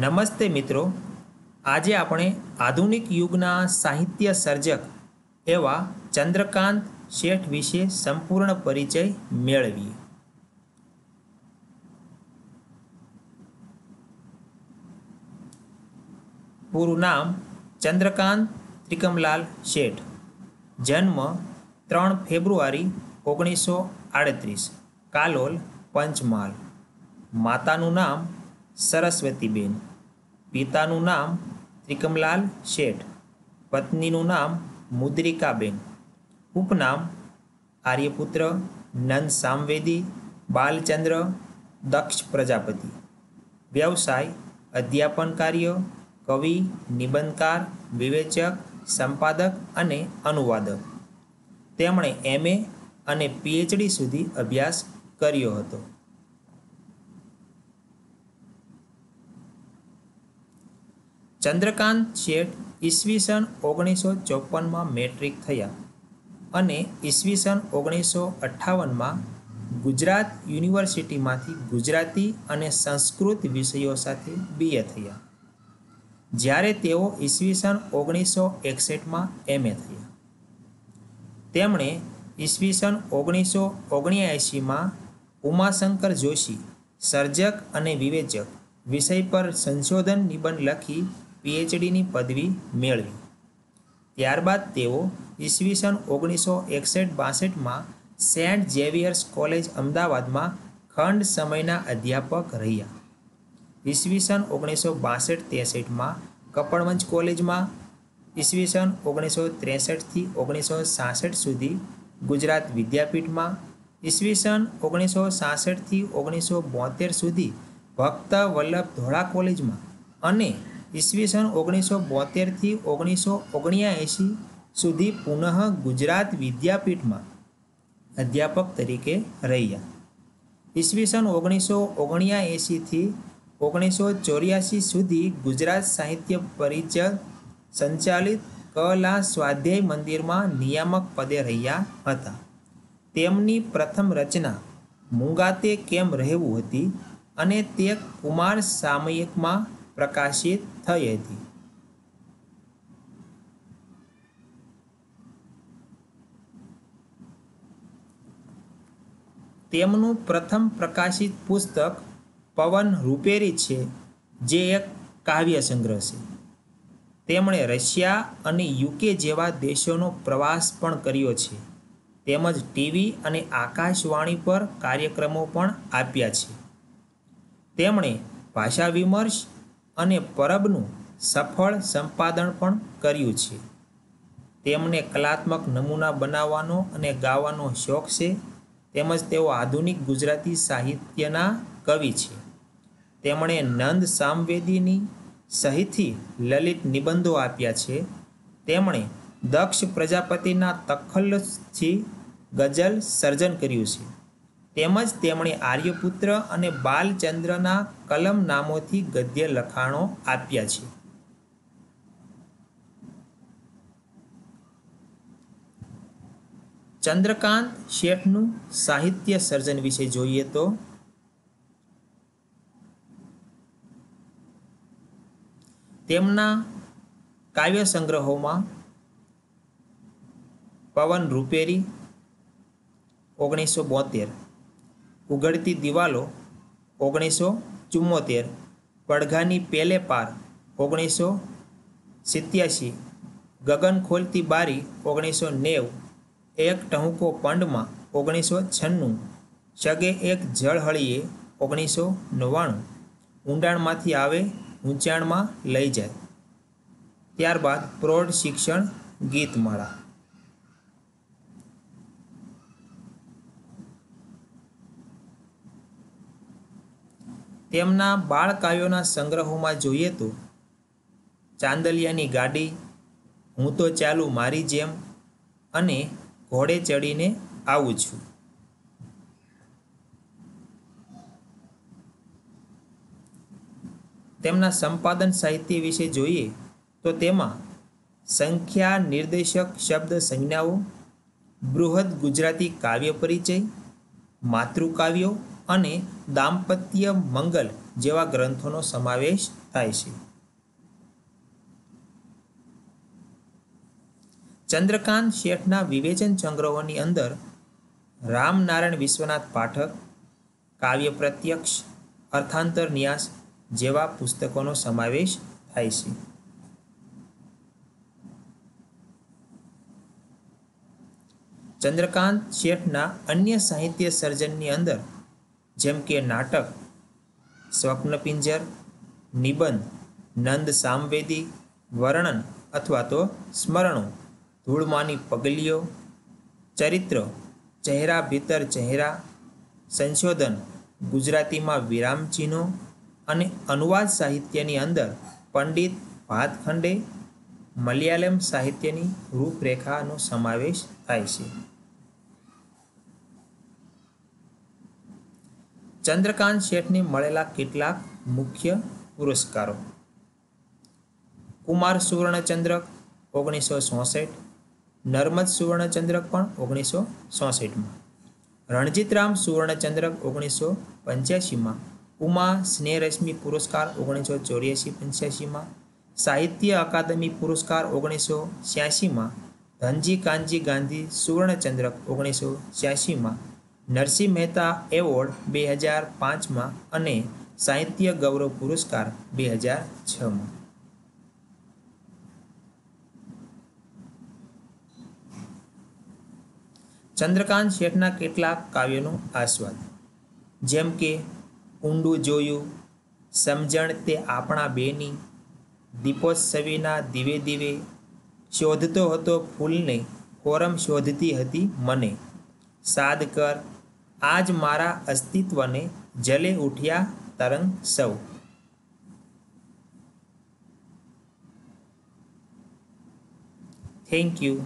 નમસ્તે મિત્રો આજે આપણે આધુનિક યુગના સાહિત્ય સર્જક એવા ચંદ્રકાંત શેઠ વિશે સંપૂર્ણ પરિચય મેળવીએ પૂરું નામ ચંદ્રકાંત ત્રિકમલાલ શેઠ જન્મ ત્રણ ફેબ્રુઆરી ઓગણીસો આડત્રીસ કાલોલ પંચમહાલ માતાનું નામ સરસ્વતીબેન પિતાનું નામ ત્રિકમલાલ શેઠ પત્નીનું નામ મુદ્રિકાબેન ઉપનામ આર્યપુત્ર નંદ સામવેદી બાલચંદ્ર દક્ષ પ્રજાપતિ વ્યવસાય અધ્યાપન કાર્ય કવિ નિબંધકાર વિવેચક સંપાદક અને અનુવાદક તેમણે એમએ અને પીએચડી સુધી અભ્યાસ કર્યો હતો ચંદ્રકાંત શેઠ ઈસવીસન ઓગણીસો ચોપનમાં મેટ્રિક થયા અને ઈસવીસન ઓગણીસો અઠ્ઠાવનમાં ગુજરાત યુનિવર્સિટીમાંથી ગુજરાતી અને સંસ્કૃત વિષયો સાથે બીએ થયા જ્યારે તેઓ ઈસવીસન ઓગણીસો એકસઠમાં એમએ થયા તેમણે ઈસવીસન ઓગણીસો ઓગણ્યાએંશીમાં ઉમાશંકર જોશી સર્જક અને વિવેચક વિષય પર સંશોધન નિબંધ લખી પીએચડીની પદવી મેળવી ત્યારબાદ તેઓ ઈસવીસન ઓગણીસો એકસઠ બાસઠમાં સેન્ટ ઝેવિયર્સ કોલેજ અમદાવાદમાં ખંડ સમયના અધ્યાપક રહ્યા ઈસવીસન ઓગણીસો બાસઠ ત્રેસઠમાં કપડવંજ કોલેજમાં ઈસવીસન ઓગણીસો ત્રેસઠથી ઓગણીસો સાસઠ સુધી ગુજરાત વિદ્યાપીઠમાં ઈસવીસન ઓગણીસો સાસઠથી ઓગણીસો બોતેર સુધી ભક્ત વલ્લભ ધોળા કોલેજમાં અને ઈસવીસન ઓગણીસો બોતેરથી ઓગણીસો ઓગણ્યાએંશી સુધી પુનઃ ગુજરાત વિદ્યાપીઠમાં અધ્યાપક તરીકે રહ્યા ઈસવીસન ઓગણીસો ઓગણ્યાએંશીથી ઓગણીસો ચોર્યાસી સુધી ગુજરાત સાહિત્ય પરિષદ સંચાલિત કલા સ્વાધ્યાય મંદિરમાં નિયામક પદે રહ્યા હતા તેમની પ્રથમ રચના મુંગાતે કેમ રહેવું હતી અને તે કુમાર સામયિકમાં પ્રકાશિત થઈ હતી તેમનું પ્રથમ પ્રકાશિત પુસ્તક પવન રૂપેરી છે જે એક કાવ્ય સંગ્રહ છે તેમણે રશિયા અને યુકે જેવા દેશોનો પ્રવાસ પણ કર્યો છે તેમજ ટીવી અને આકાશવાણી પર કાર્યક્રમો પણ આપ્યા છે તેમણે ભાષા વિમર્શ અને પરબનું સફળ સંપાદન પણ કર્યું છે તેમને કલાત્મક નમૂના બનાવવાનો અને ગાવાનો શોખ છે તેમજ તેઓ આધુનિક ગુજરાતી સાહિત્યના કવિ છે તેમણે નંદ સામવેદીની સહિતથી લલિત નિબંધો આપ્યા છે તેમણે દક્ષ પ્રજાપતિના તખલથી ગઝલ સર્જન કર્યું છે તેમજ તેમણે આર્યપુત્ર અને બાલચંદ્રના કલમ નામોથી ગદ્ય લખાણો આપ્યા છે ચંદ્રકાંત શેઠનું સાહિત્ય સર્જન વિશે જોઈએ તો તેમના કાવ્ય સંગ્રહોમાં પવન રૂપેરી ઓગણીસો બોતેર ઉગડતી દિવાલો ઓગણીસો ચુમ્મોતેર પડઘાની પેલે પાર ઓગણીસો સિત્યાસી ગગન ખોલતી બારી ઓગણીસો નેવું એક ટહુકો પંડમાં ઓગણીસો છન્નું સગે એક જળહળીએ ઓગણીસો નવ્વાણું ઊંડાણમાંથી આવે ઊંચાણમાં લઈ જાય ત્યારબાદ પ્રૌઢ શિક્ષણ ગીતમાળા તેમના બાળકાવ્યોના સંગ્રહોમાં જોઈએ તો ચાંદલિયાની ગાડી હું તો ચાલું મારી જેમ અને ઘોડે ચડીને આવું છું તેમના સંપાદન સાહિત્ય વિશે જોઈએ તો તેમાં સંખ્યા નિર્દેશક શબ્દ સંજ્ઞાઓ બૃહદ ગુજરાતી કાવ્ય પરિચય માતૃકાવ્યો અને દાંપત્ય મંગલ જેવા ગ્રંથોનો સમાવેશ થાય છે ચંદ્રકાંત શેઠના વિવેચન સંગ્રહોની અંદર રામનારાયણ વિશ્વનાથ પાઠક કાવ્ય પ્રત્યક્ષ અર્થાંતર ન્યાસ જેવા પુસ્તકોનો સમાવેશ થાય છે ચંદ્રકાંત શેઠના અન્ય સાહિત્ય સર્જનની અંદર જેમ કે નાટક સ્વપ્નપિંજર નિબંધ નંદ સામવેદી વર્ણન અથવા તો સ્મરણો ધૂળમાની પગલીઓ ચરિત્ર ચહેરા ભીતર ચહેરા સંશોધન ગુજરાતીમાં વિરામચિહ્નો અને અનુવાદ સાહિત્યની અંદર પંડિત ભાતખંડે મલયાલમ સાહિત્યની રૂપરેખાનો સમાવેશ થાય છે ચંદ્રકાંત શેઠને મળેલા કેટલાક મુખ્ય પુરસ્કારો કુમાર સુવર્ણચંદ્રક ઓગણીસો ચોસઠ નર્મદ સુવર્ણચંદ્રક પણ ઓગણીસો ચોસઠમાં રણજીતરામ સુવર્ણચંદ્રક ઓગણીસો પંચ્યાસીમાં ઉમા સ્નેહરશ્મિ પુરસ્કાર ઓગણીસો ચોર્યાસી પંચ્યાસીમાં સાહિત્ય અકાદમી પુરસ્કાર ઓગણીસો છ્યાસીમાં ધનજી કાનજી ગાંધી સુવર્ણચંદ્રક ઓગણીસો છ્યાસીમાં નરસિંહ મહેતા એવોર્ડ બે હજાર પાંચમાં અને સાહિત્ય ગૌરવ પુરસ્કાર બે હજાર છમાં ચંદ્રકાંત શેઠના કેટલાક કાવ્યોનો આસ્વાદ જેમ કે ઊંડું જોયું સમજણ તે આપણા બેની દીપોત્સવીના દીવે દીવે શોધતો હતો ફૂલને ફોરમ શોધતી હતી મને સાદ કર આજ મારા અસ્તિત્વને જલે ઉઠ્યા તરંગ સૌ થેન્ક યુ